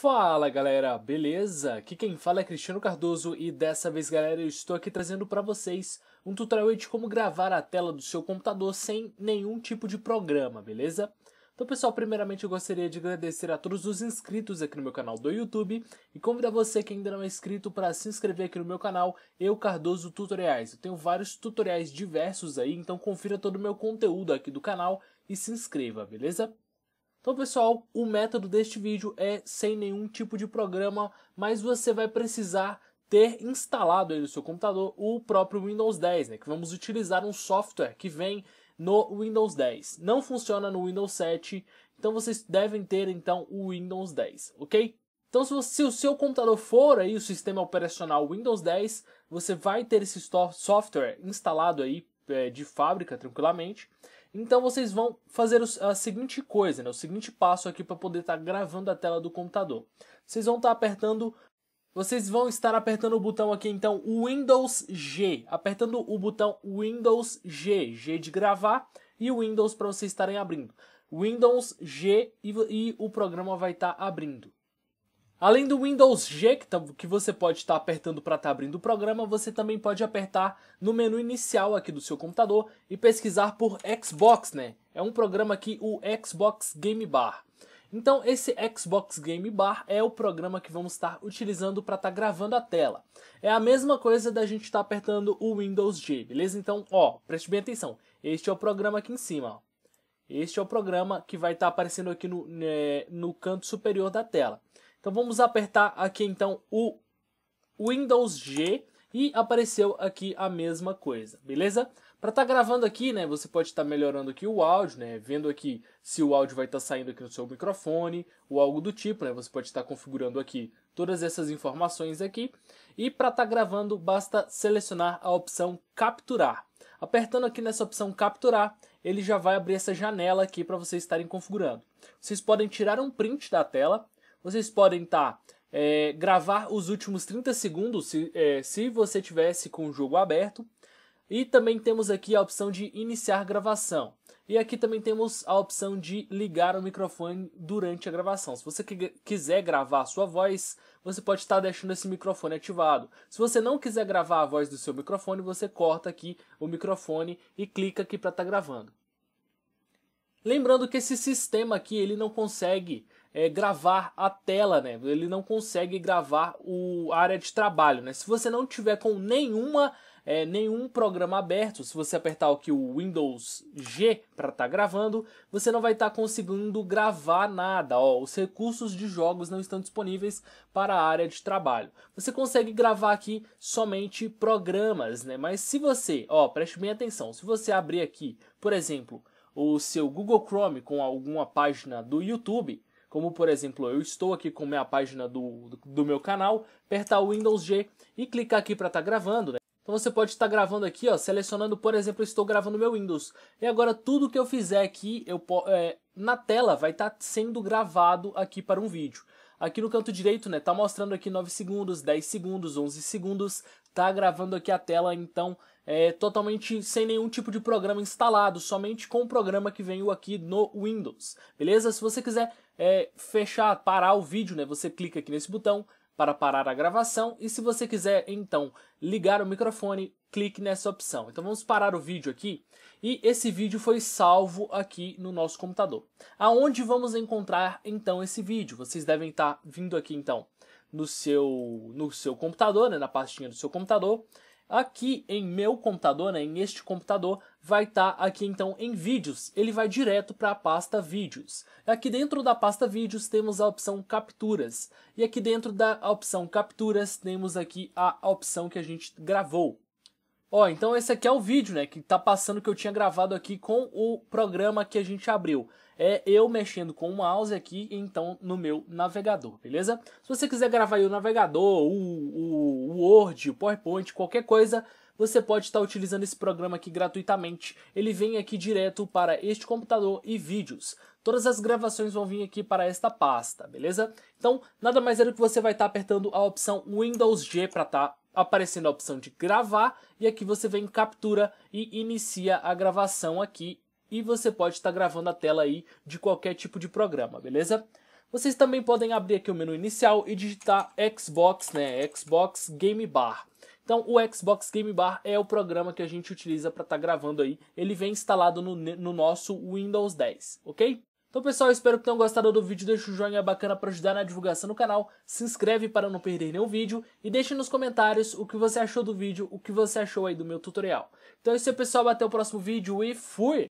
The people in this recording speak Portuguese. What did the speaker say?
Fala galera, beleza? Aqui quem fala é Cristiano Cardoso e dessa vez galera eu estou aqui trazendo para vocês um tutorial de como gravar a tela do seu computador sem nenhum tipo de programa, beleza? Então pessoal, primeiramente eu gostaria de agradecer a todos os inscritos aqui no meu canal do YouTube e convidar você que ainda não é inscrito para se inscrever aqui no meu canal Eu Cardoso Tutoriais. Eu tenho vários tutoriais diversos aí, então confira todo o meu conteúdo aqui do canal e se inscreva, beleza? Então, pessoal, o método deste vídeo é sem nenhum tipo de programa, mas você vai precisar ter instalado aí no seu computador o próprio Windows 10, né? Que vamos utilizar um software que vem no Windows 10. Não funciona no Windows 7, então vocês devem ter então o Windows 10, ok? Então se, você, se o seu computador for aí o sistema operacional Windows 10, você vai ter esse software instalado aí é, de fábrica tranquilamente. Então vocês vão fazer a seguinte coisa, né? o seguinte passo aqui para poder estar tá gravando a tela do computador. Vocês vão estar tá apertando, vocês vão estar apertando o botão aqui então Windows G, apertando o botão Windows G, G de gravar e Windows para vocês estarem abrindo. Windows G e, e o programa vai estar tá abrindo. Além do Windows G, que, tá, que você pode estar tá apertando para estar tá abrindo o programa, você também pode apertar no menu inicial aqui do seu computador e pesquisar por Xbox, né? É um programa aqui, o Xbox Game Bar. Então, esse Xbox Game Bar é o programa que vamos estar utilizando para estar gravando a tela. É a mesma coisa da gente estar apertando o Windows G, beleza? Então, ó, preste bem atenção. Este é o programa aqui em cima, ó. Este é o programa que vai estar aparecendo aqui no, né, no canto superior da tela. Então vamos apertar aqui então o Windows G e apareceu aqui a mesma coisa, beleza? Para estar tá gravando aqui, né, você pode estar tá melhorando aqui o áudio, né, vendo aqui se o áudio vai estar tá saindo aqui no seu microfone ou algo do tipo, né, você pode estar tá configurando aqui todas essas informações aqui. E para estar tá gravando, basta selecionar a opção capturar. Apertando aqui nessa opção capturar, ele já vai abrir essa janela aqui para vocês estarem configurando. Vocês podem tirar um print da tela vocês podem tá, é, gravar os últimos 30 segundos se, é, se você tivesse com o jogo aberto. E também temos aqui a opção de iniciar gravação. E aqui também temos a opção de ligar o microfone durante a gravação. Se você quiser gravar a sua voz, você pode estar deixando esse microfone ativado. Se você não quiser gravar a voz do seu microfone, você corta aqui o microfone e clica aqui para estar tá gravando. Lembrando que esse sistema aqui ele não consegue é, gravar a tela, né? Ele não consegue gravar o a área de trabalho, né? Se você não tiver com nenhuma é, nenhum programa aberto, se você apertar aqui o Windows G para estar tá gravando, você não vai estar tá conseguindo gravar nada. Ó, os recursos de jogos não estão disponíveis para a área de trabalho. Você consegue gravar aqui somente programas, né? Mas se você, ó, preste bem atenção, se você abrir aqui, por exemplo, o seu Google Chrome com alguma página do YouTube, como por exemplo, eu estou aqui com minha página do, do, do meu canal, apertar o Windows G e clicar aqui para estar tá gravando, né? Então você pode estar tá gravando aqui, ó, selecionando, por exemplo, estou gravando meu Windows. E agora tudo que eu fizer aqui, eu é, na tela vai estar tá sendo gravado aqui para um vídeo. Aqui no canto direito, né, tá mostrando aqui 9 segundos, 10 segundos, 11 segundos, tá gravando aqui a tela, então é totalmente sem nenhum tipo de programa instalado, somente com o programa que veio aqui no Windows, beleza? Se você quiser é, fechar, parar o vídeo, né, você clica aqui nesse botão, para parar a gravação e se você quiser então ligar o microfone, clique nessa opção. Então vamos parar o vídeo aqui e esse vídeo foi salvo aqui no nosso computador. Aonde vamos encontrar então esse vídeo? Vocês devem estar vindo aqui então no seu no seu computador, né, na pastinha do seu computador Aqui em meu computador, né, em este computador, vai estar tá aqui então em vídeos, ele vai direto para a pasta vídeos. Aqui dentro da pasta vídeos temos a opção capturas e aqui dentro da opção capturas temos aqui a opção que a gente gravou. Ó, então esse aqui é o vídeo, né, que tá passando que eu tinha gravado aqui com o programa que a gente abriu. É eu mexendo com o mouse aqui, então, no meu navegador, beleza? Se você quiser gravar aí o navegador, o, o, o Word, o PowerPoint, qualquer coisa, você pode estar utilizando esse programa aqui gratuitamente. Ele vem aqui direto para este computador e vídeos. Todas as gravações vão vir aqui para esta pasta, beleza? Então, nada mais é do que você vai estar apertando a opção Windows G para estar tá aparecendo a opção de gravar e aqui você vem em captura e inicia a gravação aqui e você pode estar tá gravando a tela aí de qualquer tipo de programa, beleza? Vocês também podem abrir aqui o menu inicial e digitar Xbox, né, Xbox Game Bar. Então, o Xbox Game Bar é o programa que a gente utiliza para estar tá gravando aí. Ele vem instalado no, no nosso Windows 10, ok? Então pessoal, espero que tenham gostado do vídeo, deixa o joinha bacana para ajudar na divulgação do canal, se inscreve para não perder nenhum vídeo e deixe nos comentários o que você achou do vídeo, o que você achou aí do meu tutorial. Então é isso aí pessoal, até o próximo vídeo e fui!